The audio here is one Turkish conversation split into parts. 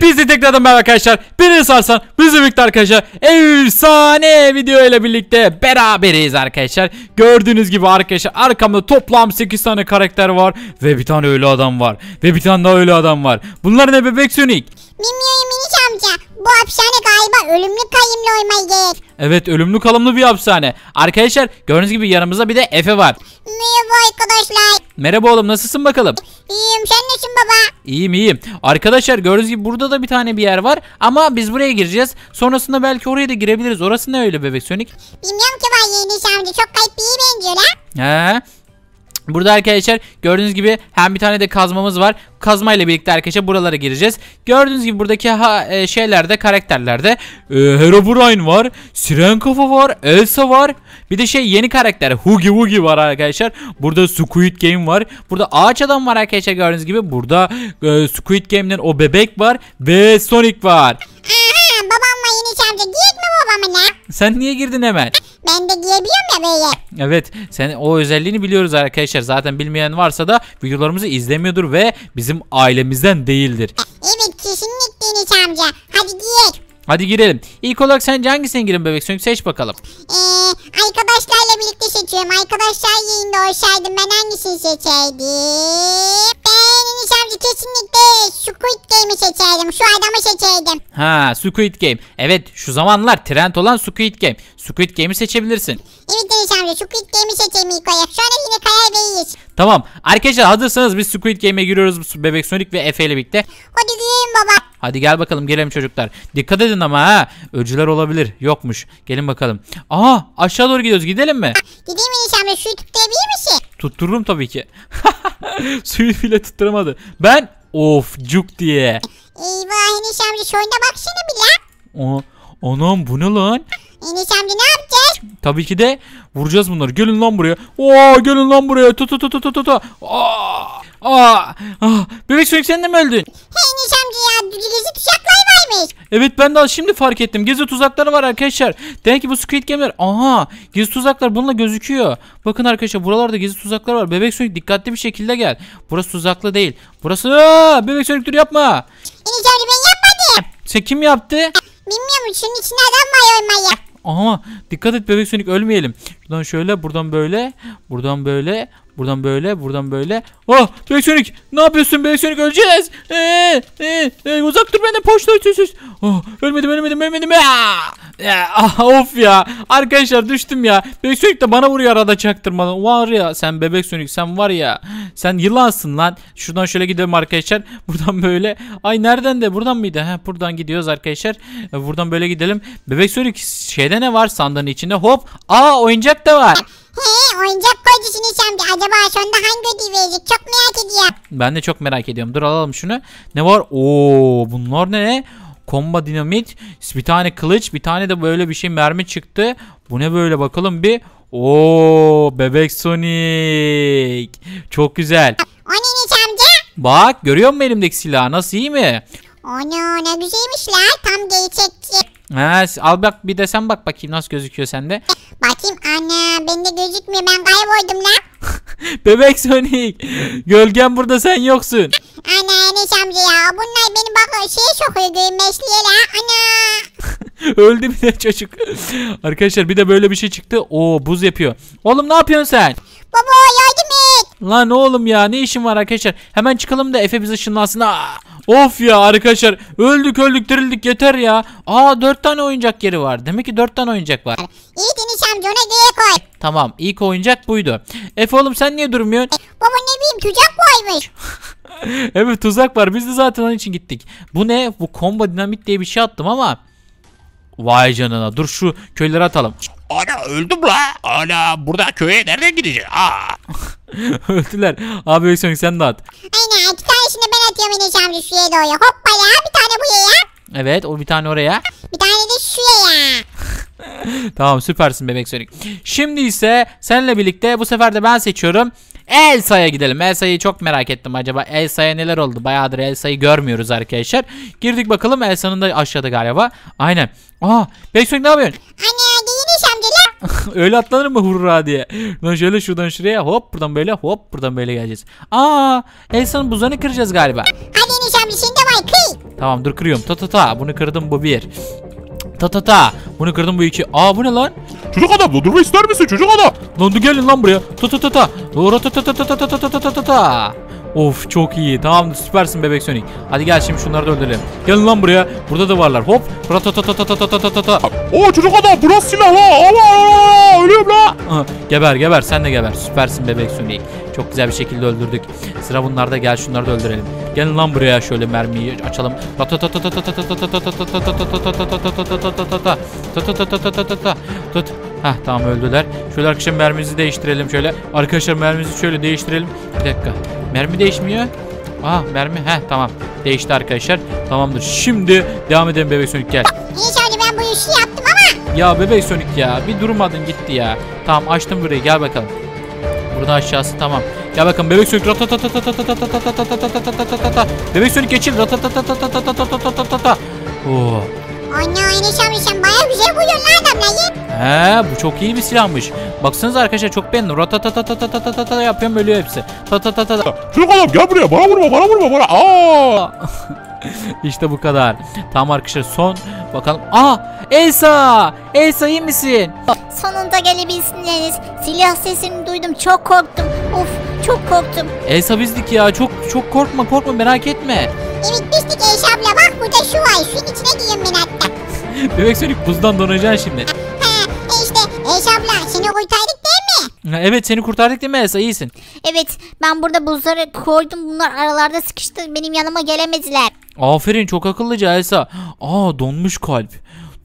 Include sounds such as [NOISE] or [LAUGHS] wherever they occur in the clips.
Hepinizi tekrardan merhaba arkadaşlar. Beni sarsan bizi birlikte arkadaşlar. Efsane video ile birlikte beraberiz arkadaşlar. Gördüğünüz gibi arkadaşlar arkamda toplam 8 tane karakter var. Ve bir tane öyle adam var. Ve bir tane daha öyle adam var. Bunlar ne bebek Sonic? Bilmiyorum minik amca. Bu hapishane galiba ölümlü kayımlı olmayı gerek. Evet ölümlü kalımlı bir hapishane. Arkadaşlar gördüğünüz gibi yanımızda bir de Efe var. Merhaba arkadaşlar. Merhaba oğlum nasılsın bakalım? İyiyim sen yapıyorsun baba? İyiyim iyiyim. Arkadaşlar gördüğünüz gibi burada da bir tane bir yer var. Ama biz buraya gireceğiz. Sonrasında belki oraya da girebiliriz. Orası ne öyle bebek Sonic? Bilmiyorum ki var yeni amca. Çok kayıp bir iyi benziyor lan. He. Burada arkadaşlar gördüğünüz gibi hem bir tane de kazmamız var. Kazma ile birlikte arkadaşlar buralara gireceğiz. Gördüğünüz gibi buradaki ha, e, şeylerde karakterlerde e, Herobrine var. Siren Kafa var. Elsa var. Bir de şey yeni karakter Hugi Wugi var arkadaşlar. Burada Squid Game var. Burada Ağaç Adam var arkadaşlar gördüğünüz gibi. Burada e, Squid Game'den o bebek var. Ve Sonic var. Aha babamla yeni çamca gir babamına. Sen niye girdin hemen? Ben de giyebiliyorum ya böyle. Evet sen o özelliğini biliyoruz arkadaşlar. Zaten bilmeyen varsa da videolarımızı izlemiyordur ve bizim ailemizden değildir. E, evet kesinlikle Enes amca. Hadi gir. Hadi girelim. İlk olarak sence hangisine girin bebek Sönük seç bakalım. Ee, arkadaşlar seçiyorum arkadaşlar yayında olsaydım ben hangisini seçerdim? Ben Enis kesinlikle Squid Game'i seçerdim. Şu adamı seçerdim. Ha Squid Game. Evet şu zamanlar trend olan Squid Game. Squid Game'i seçebilirsin. Evet Enis amca Squid Game'i seçeyim ilk olarak. Sonra yine kaybediyiz. Tamam arkadaşlar hazırsanız biz Squid Game'e giriyoruz Bebek Sonic ve Efe ile birlikte. Hadi gidelim baba. Hadi gel bakalım gelelim çocuklar. Dikkat edin ama ha. Öcüler olabilir. Yokmuş. Gelin bakalım. Aa aşağı doğru gidiyoruz. Gidelim mi? Ah, gideyim inşallah. Suyu tutturabilir misin? Tuttururum tabii ki. [LAUGHS] Suyu bile tutturamadı. Ben of cuk diye. Eyvah Enes Şu şöyle baksana bir la. Anam bu ne lan? Enes amca ne yapacağız? Tabii ki de vuracağız bunları. Gelin lan buraya. Oo gelin lan buraya. Tut tut tut tut tut. Aa! Aa! Ah! Bebek Sonic sen de mi öldün? Hey amca ya gizli tuzaklar varmış. Evet ben de şimdi fark ettim. Gizli tuzakları var arkadaşlar. Demek ki bu Squid Game'ler. Aha! Gizli tuzaklar bununla gözüküyor. Bakın arkadaşlar buralarda gizli tuzaklar var. Bebek Sonic dikkatli bir şekilde gel. Burası tuzaklı değil. Burası Aa, Bebek Sonic dur yapma. Enes ben yapmadım. Sen kim yaptı? Bilmiyorum şunun içine adam var olmayı. Ama dikkat et bebek sönük ölmeyelim. Şuradan şöyle buradan böyle buradan böyle Buradan böyle, buradan böyle. Oh, Beksönük! Ne yapıyorsun Beksönük? Öleceğiz! Ee, e, e, uzak dur benden poşta ötüyorsunuz. Oh, ölmedim, ölmedim, ölmedim. Ah, [LAUGHS] ah, of ya! Arkadaşlar düştüm ya. Beksönük de bana vuruyor arada çaktırmadan. Var ya sen bebek sönük sen var ya. Sen yılansın lan. Şuradan şöyle gidelim arkadaşlar. [LAUGHS] Buradan böyle. Ay nereden de buradan mıydı? Heh, buradan gidiyoruz arkadaşlar. E, buradan böyle gidelim. Bebek sönük şeyde ne var sandığın içinde? Hop! Aa oyuncak da var. He oyuncak koycusun Hüsamcı. Acaba sonunda hangi ödül verecek? Çok merak ediyorum. Ben de çok merak ediyorum. Dur alalım şunu. Ne var? Oo bunlar ne? Komba dinamit. Bir tane kılıç. Bir tane de böyle bir şey mermi çıktı. Bu ne böyle bakalım bir. Oo bebek Sonic. Çok güzel. O ne Hüsamcı? Bak görüyor musun elimdeki silah? Nasıl iyi mi? Onu ne güzelmiş lan. Tam gerçekçi. Ha, al bak bir de sen bak bakayım nasıl gözüküyor sende. Eh, bakayım ana bende gözükmüyor ben kayboldum la. [LAUGHS] Bebek Sonic gölgen burada sen yoksun. Ah, anne Enes amca ya bunlar beni bak şeye sokuyor gülmeşliğe la anne. Öldü bir de çocuk. Arkadaşlar bir de böyle bir şey çıktı. Oo buz yapıyor. Oğlum ne yapıyorsun sen? Baba yardım et. Lan oğlum ya ne işin var arkadaşlar? Hemen çıkalım da Efe bizi ışınlansın. Aa, of ya arkadaşlar öldük öldük dirildik yeter ya. Aa dört tane oyuncak yeri var. Demek ki dört tane oyuncak var. İyi Deniz amca diye koy. E, tamam ilk oyuncak buydu. Efe oğlum sen niye durmuyorsun? E, baba ne bileyim tuzak varmış. [LAUGHS] evet tuzak var biz de zaten onun için gittik. Bu ne? Bu komba dinamit diye bir şey attım ama Vay canına dur şu köylere atalım. Ana öldüm la. Ana burada köye nereden gideceğiz? Aa. [LAUGHS] Öldüler. Abi Öksürük sen de at. Aynen iki tanesini ben atıyorum Enes amca şuraya doğru. ya bir tane bu buraya. Evet o bir tane oraya. Bir tane de şuraya. [LAUGHS] tamam süpersin bebek Sonic. Şimdi ise seninle birlikte bu sefer de ben seçiyorum. Elsa'ya gidelim. Elsa'yı çok merak ettim. Acaba Elsa'ya neler oldu? Bayağıdır Elsa'yı görmüyoruz arkadaşlar. Girdik bakalım. Elsa'nın da aşağıda galiba. Aynen. Aa, Beysonik ne yapıyorsun? Anne gelin amca [LAUGHS] Öyle atlanır mı hurra diye. Buradan şöyle şuradan şuraya hop buradan böyle hop buradan böyle geleceğiz. Aa, Elsa'nın buzlarını kıracağız galiba. Hadi enişte amca şimdi de kıy. Tamam dur kırıyorum. Ta ta ta bunu kırdım bu bir. Ta ta ta. Bunu kırdım bu iki. Aa bu ne lan? Çocuk adam dondurma ister misin çocuk adam? Lan gelin lan buraya. Ta ta ta ta. Ora ta ta ta ta ta ta ta ta ta ta. Of çok iyi. tamam süpersin bebek Sonic. Hadi gel şimdi şunları da öldürelim. Gelin lan buraya. Burada da varlar. Hop. Ratatatatatatatata. Oo çocuk adam burası silah la. Allah ölüyorum la. geber geber sen de geber. Süpersin bebek Sonic. Çok güzel bir şekilde öldürdük. Sıra bunlarda gel şunları da öldürelim. Gelin lan buraya şöyle mermiyi açalım. Tut. Heh tamam öldüler. Şöyle arkadaşlar mermimizi değiştirelim şöyle. Arkadaşlar mermimizi şöyle değiştirelim. Bir dakika. Mermi değişmiyor. Ah mermi. Heh tamam. Değişti arkadaşlar. Tamamdır. Şimdi devam edelim bebek sönük gel. İnşallah ben bu işi yaptım ama. Ya bebek sönük ya. Bir durmadın gitti ya. Tamam açtım burayı gel bakalım. Burada aşağısı tamam. Gel bakalım bebek sönük Bebek sönük geçil. Oo. Ana Enes abi sen bayağı güzel buluyorsun adamla. He bu çok iyi bir silahmış. Baksanız arkadaşlar çok beğendim. Ratatatatatatatatata yapıyorum ölüyor hepsi. Tatatatata. Çocuk adam gel buraya bana vurma bana vurma bana. Aa. İşte bu kadar. Tamam arkadaşlar son bakalım. Aa Elsa! Elsa iyi misin? Sonunda gelebilsiniz. Silah sesini duydum çok korktum. Uf çok korktum. Elsa bizdik ya çok çok korkma korkma merak etme. Evet bizdik Elsa abla bak burada şu var. Şunun içine giyin ben hatta. Bebek Sonic buzdan donacaksın şimdi kurtardık değil mi? Evet seni kurtardık değil mi Elsa iyisin. Evet ben burada buzları koydum bunlar aralarda sıkıştı benim yanıma gelemediler. Aferin çok akıllıca Elsa. Aa donmuş kalp.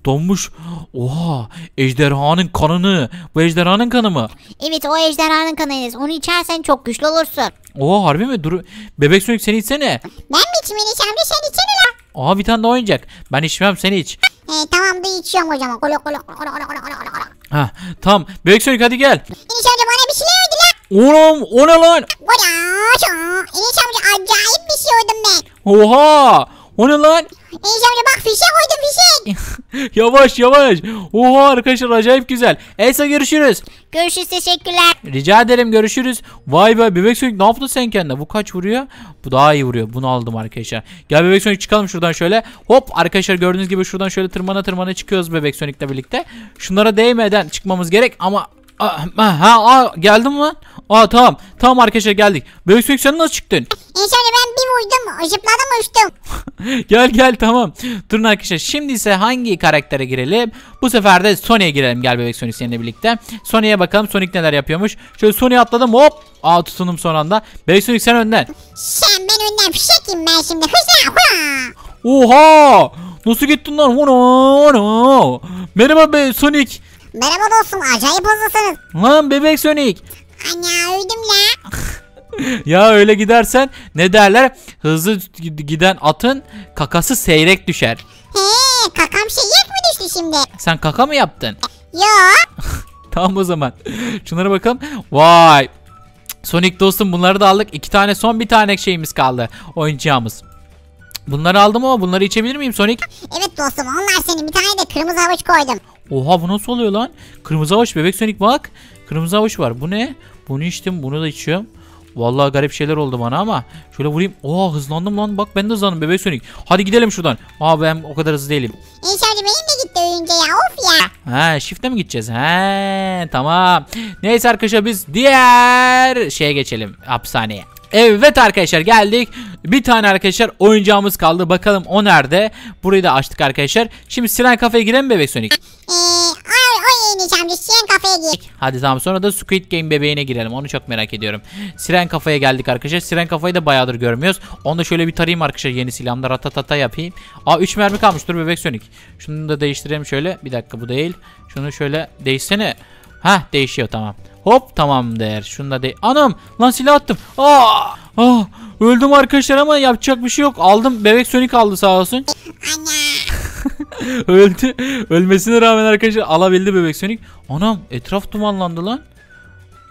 Donmuş. Oha ejderhanın kanını. Bu ejderhanın kanı mı? Evet o ejderhanın kanı Onu içersen çok güçlü olursun. Oha harbi mi? Dur. Bebek sönük seni içsene. Ben mi içmeyeyim? Sen de sen içsene lan. Aa bir tane daha oynayacak Ben içmem seni iç. E, tamam da içiyorum hocam. Kolok kolok kolok kolok kolok kolok kolok. Ha tamam. Bebek Sonic hadi gel. İniş amca bana bir şey öldü lan. Oğlum o ne lan? Kolok. İniş amca acayip bir şey öldüm ben. Oha. O ne lan? Enes bak fişe koydum fişe. [LAUGHS] yavaş yavaş. Oha arkadaşlar acayip güzel. Elsa görüşürüz. Görüşürüz teşekkürler. Rica ederim görüşürüz. Vay be bebek sönük ne yaptın sen kendine? Bu kaç vuruyor? Bu daha iyi vuruyor. Bunu aldım arkadaşlar. Gel bebek sönük çıkalım şuradan şöyle. Hop arkadaşlar gördüğünüz gibi şuradan şöyle tırmana tırmana çıkıyoruz bebek sönükle birlikte. Şunlara değmeden çıkmamız gerek ama Aa, ha, aa, geldim lan. Aa tamam. Tamam arkadaşlar geldik. Bebek Sonic sen nasıl çıktın? İnşallah ben bir vurdum. Zıpladım uçtum. [LAUGHS] gel gel tamam. Durun arkadaşlar. Şimdi ise hangi karaktere girelim? Bu sefer de Sonic'e girelim. Gel Bebek Sonic seninle birlikte. Sonic'e bakalım Sonic neler yapıyormuş. Şöyle Sonic'e atladım hop. Aa tutundum son anda. Bebek Sonic sen önden. Sen ben önden fişekim ben şimdi. Hızla. Oha. Nasıl gittin lan? Ono, ono. Merhaba be Sonic. Merhaba dostum acayip hızlısınız. Lan bebek Sonic. Anne öldüm la. [LAUGHS] ya öyle gidersen ne derler? Hızlı giden atın kakası seyrek düşer. He kakam seyrek mi düştü şimdi? Sen kaka mı yaptın? E, Yo. [LAUGHS] tamam o zaman. Şunlara bakalım. Vay. Sonic dostum bunları da aldık. İki tane son bir tane şeyimiz kaldı. Oyuncağımız. Bunları aldım ama bunları içebilir miyim Sonic? Evet dostum onlar senin bir tane de kırmızı havuç koydum. Oha bu nasıl oluyor lan? Kırmızı havuç bebek sönük bak. Kırmızı havuç var. Bu ne? Bunu içtim bunu da içiyorum. Vallahi garip şeyler oldu bana ama. Şöyle vurayım. Oha hızlandım lan. Bak ben de hızlandım bebek sönük. Hadi gidelim şuradan. Aa ben o kadar hızlı değilim. İnşallah benim gitti önce ya. Of ya. Ha shift'e mi gideceğiz? He tamam. Neyse arkadaşlar biz diğer şeye geçelim. Hapishaneye. Evet arkadaşlar geldik. Bir tane arkadaşlar oyuncağımız kaldı. Bakalım o nerede? Burayı da açtık arkadaşlar. Şimdi Siren kafeye girelim bebek Sonic. Ee, ay Siren kafeye gir. Hadi tamam sonra da Squid Game bebeğine girelim. Onu çok merak ediyorum. Siren kafaya geldik arkadaşlar. Siren kafayı da bayağıdır görmüyoruz. Onu da şöyle bir tarayayım arkadaşlar yeni silahımda ratatata yapayım. Aa 3 mermi kalmış dur bebek Sonic. Şunu da değiştirelim şöyle. Bir dakika bu değil. Şunu şöyle değişsene. Ha değişiyor tamam. Hop tamam der. Şunu de Anam lan silah attım. Aa! Aa! Öldüm arkadaşlar ama yapacak bir şey yok. Aldım. Bebek Sonic aldı sağ olsun. [LAUGHS] Öldü. Ölmesine rağmen arkadaşlar alabildi bebek Sonic. Anam etraf dumanlandı lan.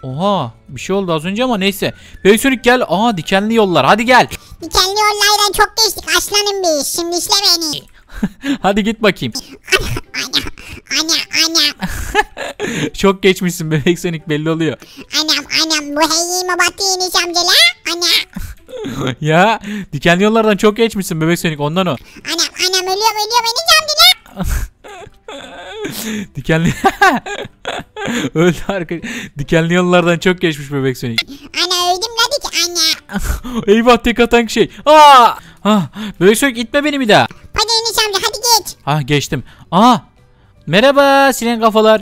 Oha bir şey oldu az önce ama neyse. Bebek Sonic gel. Aa dikenli yollar hadi gel. Dikenli yollardan çok geçtik aslanım biz. Şimdi işle beni. [LAUGHS] Hadi git bakayım. Anam [LAUGHS] anam. Çok geçmişsin bebek senik belli oluyor. Anam anam bu heyi mi battı Enis amca Ana. [LAUGHS] ya dikenli yollardan çok geçmişsin bebek senik ondan o. Anam anam ölüyorum ölüyorum Enis amca dikenli öldü arkadaş. Dikenli yollardan çok geçmiş bebek senik. Ana öldüm la dik ana. Eyvah tek atan şey. Aa! Ha, ah, bebek senik itme beni bir daha. Hadi Ah geçtim. Aa! Merhaba silen kafalar.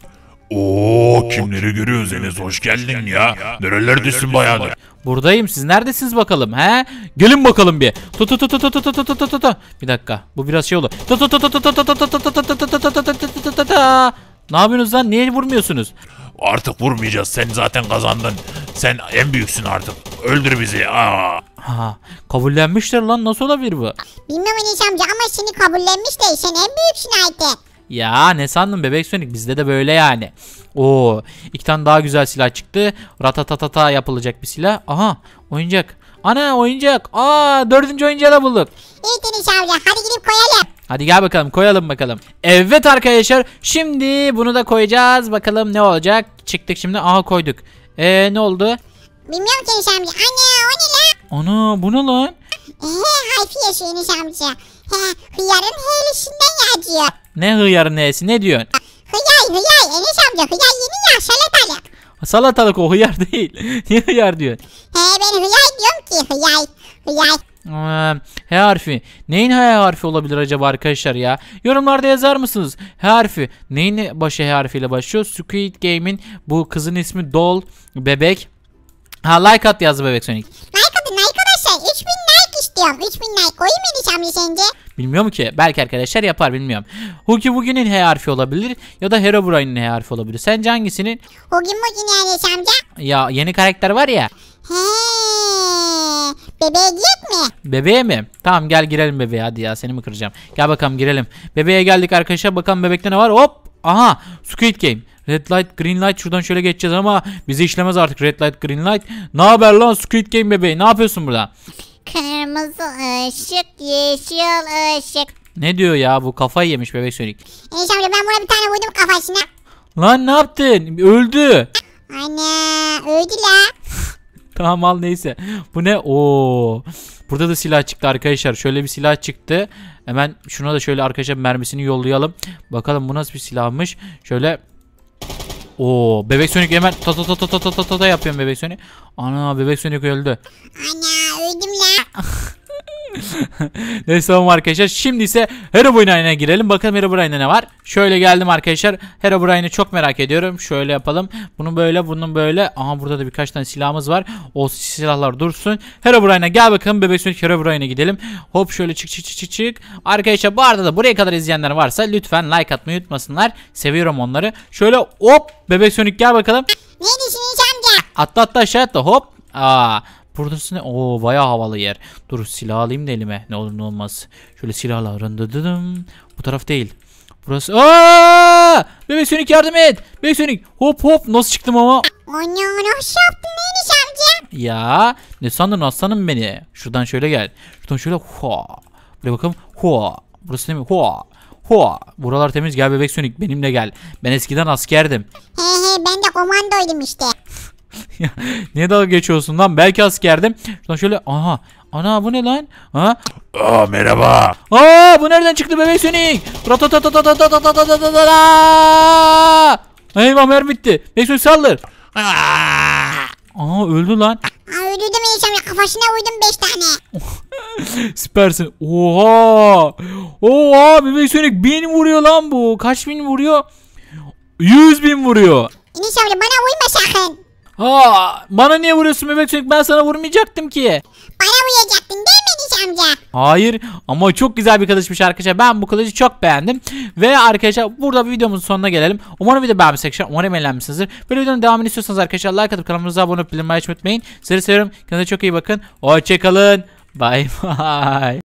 Oo kimleri görüyoruz Enes hoş geldin ya. Nerelerdesin bayağıdır. Buradayım siz neredesiniz bakalım he? Gelin bakalım bir. Tut tut tut tut tut tut tut Bir dakika bu biraz şey oldu. Tut tut tut tut tut tut tut tut tut tut tut tut ne yapıyorsunuz lan? Niye vurmuyorsunuz? Artık vurmayacağız. Sen zaten kazandın. Sen en büyüksün artık. Öldür bizi. Aa. Ha, kabullenmişler lan. Nasıl olabilir bu? Bilmem Enes amca ama seni de Sen en büyüksün artık. Ya ne sandın bebek Sonic bizde de böyle yani. Oo iki tane daha güzel silah çıktı. Ratatatata yapılacak bir silah. Aha oyuncak. Ana oyuncak. Aa dördüncü oyuncağı da bulduk. İyi Deniz amca hadi gidip koyalım. Hadi gel bakalım koyalım bakalım. Evet arkadaşlar şimdi bunu da koyacağız. Bakalım ne olacak. Çıktık şimdi. Aha koyduk. Eee ne oldu? Bilmiyorum ki Deniz amca. Ana o ne lan? Ana bu ne lan? Eee harfi yaşıyor Deniz amca hıyarın heylisinden ya diyor. Ne hıyarın heylisi ne diyorsun? Hıyar hıyar Enes amca hıyar yeni ya salatalık. Salatalık o hıyar [LAUGHS] değil. Niye hıyar diyorsun? He ben hıyar diyorum ki hıyar hıyar. He ee, harfi. Neyin H harfi olabilir acaba arkadaşlar ya? Yorumlarda yazar mısınız? H harfi. Neyin başı H harfiyle başlıyor? Squid Game'in bu kızın ismi Doll Bebek. Ha like at yazdı Bebek Sonic istiyorum. 3000 like koyayım mı Nişamcı sence? Bilmiyorum ki. Belki arkadaşlar yapar bilmiyorum. Hugi Wugi'nin H harfi olabilir ya da Herobrine'in H harfi olabilir. Sence hangisinin? Hugi Wugi'nin yani Nişamcı. Ya yeni karakter var ya. He. Bebeğe girecek mi? Bebeğe mi? Tamam gel girelim bebeğe hadi ya seni mi kıracağım? Gel bakalım girelim. Bebeğe geldik arkadaşlar bakalım bebekte ne var hop. Aha Squid Game. Red light, green light şuradan şöyle geçeceğiz ama bizi işlemez artık red light, green light. Ne haber lan Squid Game bebeği? Ne yapıyorsun burada? Kırmızı ışık, yeşil ışık. Ne diyor ya bu kafayı yemiş bebek sönük. Enes amca ben buna bir tane vurdum kafasına. Lan ne yaptın? Öldü. Anne, öldü la. [LAUGHS] tamam al neyse. Bu ne? Oo. Burada da silah çıktı arkadaşlar. Şöyle bir silah çıktı. Hemen şuna da şöyle arkadaşlar mermisini yollayalım. Bakalım bu nasıl bir silahmış. Şöyle Oo, bebek sönük hemen ta ta ta ta ta ta ta ta yapıyorum bebek sönük. Ana bebek sönük öldü. Ana [LAUGHS] Neyse tamam arkadaşlar. Şimdi ise Herobrine'a girelim. Bakalım Herobrine'da ne var. Şöyle geldim arkadaşlar. Herobrine'i çok merak ediyorum. Şöyle yapalım. Bunu böyle, bunun böyle. Aha burada da birkaç tane silahımız var. O silahlar dursun. Herobrine'a gel bakalım. Bebek Sonic Herobrine'a gidelim. Hop şöyle çık çık çık çık Arkadaşlar bu arada da buraya kadar izleyenler varsa lütfen like atmayı unutmasınlar. Seviyorum onları. Şöyle hop Bebek Sonic gel bakalım. Ne düşünüyorsun amca? Atla atla aşağı atla hop. Aa, Burası ne? Oo bayağı havalı yer. Dur silah alayım da elime. Ne olur ne olmaz. Şöyle silahla rındıdıdım. Bu taraf değil. Burası. Aa! Bebek Sönük yardım et. Bebek Sönük. Hop hop nasıl çıktım ama? Anne nasıl yaptın neymiş amca? Ya ne sandın aslanım beni? Şuradan şöyle gel. Şuradan şöyle hua. Buraya bakalım. Hua. Burası ne mi? Hua. Hua. Buralar temiz gel bebek sönük benimle gel. Ben eskiden askerdim. He he ben de komandoydum işte ne dalga geçiyorsun lan? Belki askerdim. Şuradan şöyle aha. Ana bu ne lan? Ha? Aa merhaba. Aa bu nereden çıktı bebek Sonic? Eyvah mermi bitti. Bebek Sonic saldır. Aa öldü lan. Öldürdüm inşallah kafasına uydum 5 tane. Süpersin. Oha. Oha bebek Sonic 1000 vuruyor lan bu. Kaç bin vuruyor? 100 bin vuruyor. İnşallah bana uyma sakın. Ha, bana niye vuruyorsun bebek çocuk? Ben sana vurmayacaktım ki. Bana vuracaktın değil mi Niş amca? Hayır ama çok güzel bir kılıçmış arkadaşlar. Ben bu kılıcı çok beğendim. Ve arkadaşlar burada videomuzun sonuna gelelim. Umarım video beğenmişsek şu umarım eğlenmişsinizdir. Böyle videonun devamını istiyorsanız arkadaşlar like atıp kanalımıza abone olup bildirimleri açmayı unutmayın. Sizi seviyorum. Kendinize çok iyi bakın. Hoşçakalın. Bye bye.